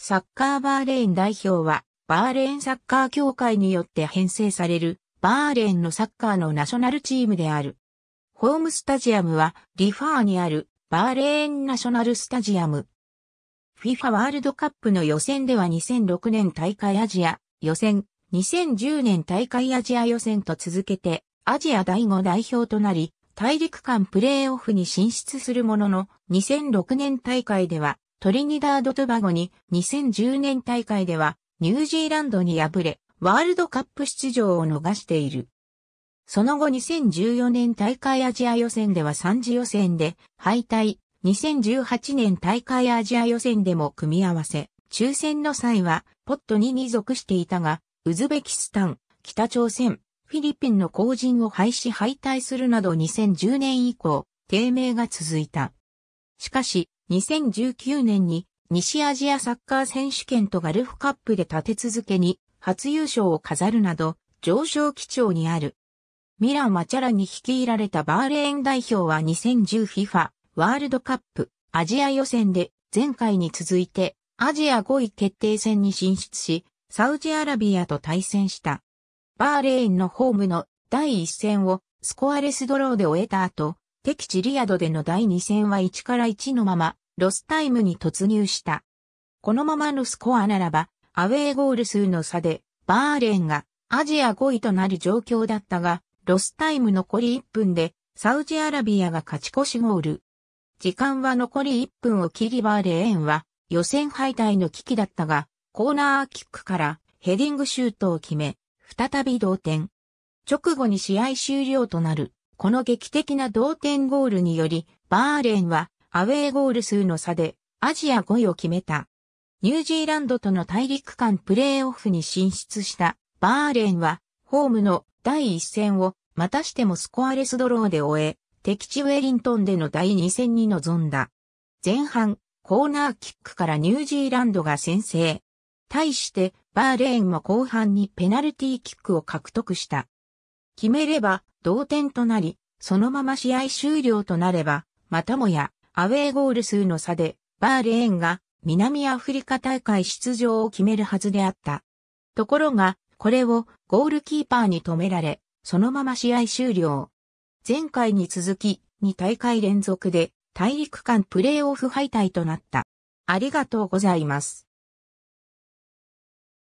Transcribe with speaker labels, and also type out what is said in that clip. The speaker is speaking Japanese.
Speaker 1: サッカーバーレーン代表は、バーレーンサッカー協会によって編成される、バーレーンのサッカーのナショナルチームである。ホームスタジアムは、リファーにある、バーレーンナショナルスタジアム。FIFA ワールドカップの予選では2006年大会アジア予選、2010年大会アジア予選と続けて、アジア第5代表となり、大陸間プレーオフに進出するものの、2006年大会では、トリニダード・トバゴに2010年大会ではニュージーランドに敗れ、ワールドカップ出場を逃している。その後2014年大会アジア予選では3次予選で敗退、2018年大会アジア予選でも組み合わせ、抽選の際はポット2に属していたが、ウズベキスタン、北朝鮮、フィリピンの後陣を廃止敗退するなど2010年以降、低迷が続いた。しかし、2019年に西アジアサッカー選手権とガルフカップで立て続けに初優勝を飾るなど上昇基調にある。ミラ・ン・マチャラに率いられたバーレーン代表は 2010FIFA ワールドカップアジア予選で前回に続いてアジア5位決定戦に進出し、サウジアラビアと対戦した。バーレーンのホームの第一戦をスコアレスドローで終えた後、敵地リアドでの第2戦は1から1のまま、ロスタイムに突入した。このままのスコアならば、アウェーゴール数の差で、バーレーンがアジア5位となる状況だったが、ロスタイム残り1分で、サウジアラビアが勝ち越しゴール。時間は残り1分を切りバーレーンは、予選敗退の危機だったが、コーナーキックからヘディングシュートを決め、再び同点。直後に試合終了となる。この劇的な同点ゴールにより、バーレーンはアウェーゴール数の差でアジア5位を決めた。ニュージーランドとの大陸間プレーオフに進出したバーレーンはホームの第1戦をまたしてもスコアレスドローで終え、敵地ウェリントンでの第2戦に臨んだ。前半、コーナーキックからニュージーランドが先制。対して、バーレーンも後半にペナルティーキックを獲得した。決めれば、同点となり、そのまま試合終了となれば、またもやアウェーゴール数の差で、バーレーンが南アフリカ大会出場を決めるはずであった。ところが、これをゴールキーパーに止められ、そのまま試合終了。前回に続き、2大会連続で大陸間プレーオフ敗退となった。ありがとうございます。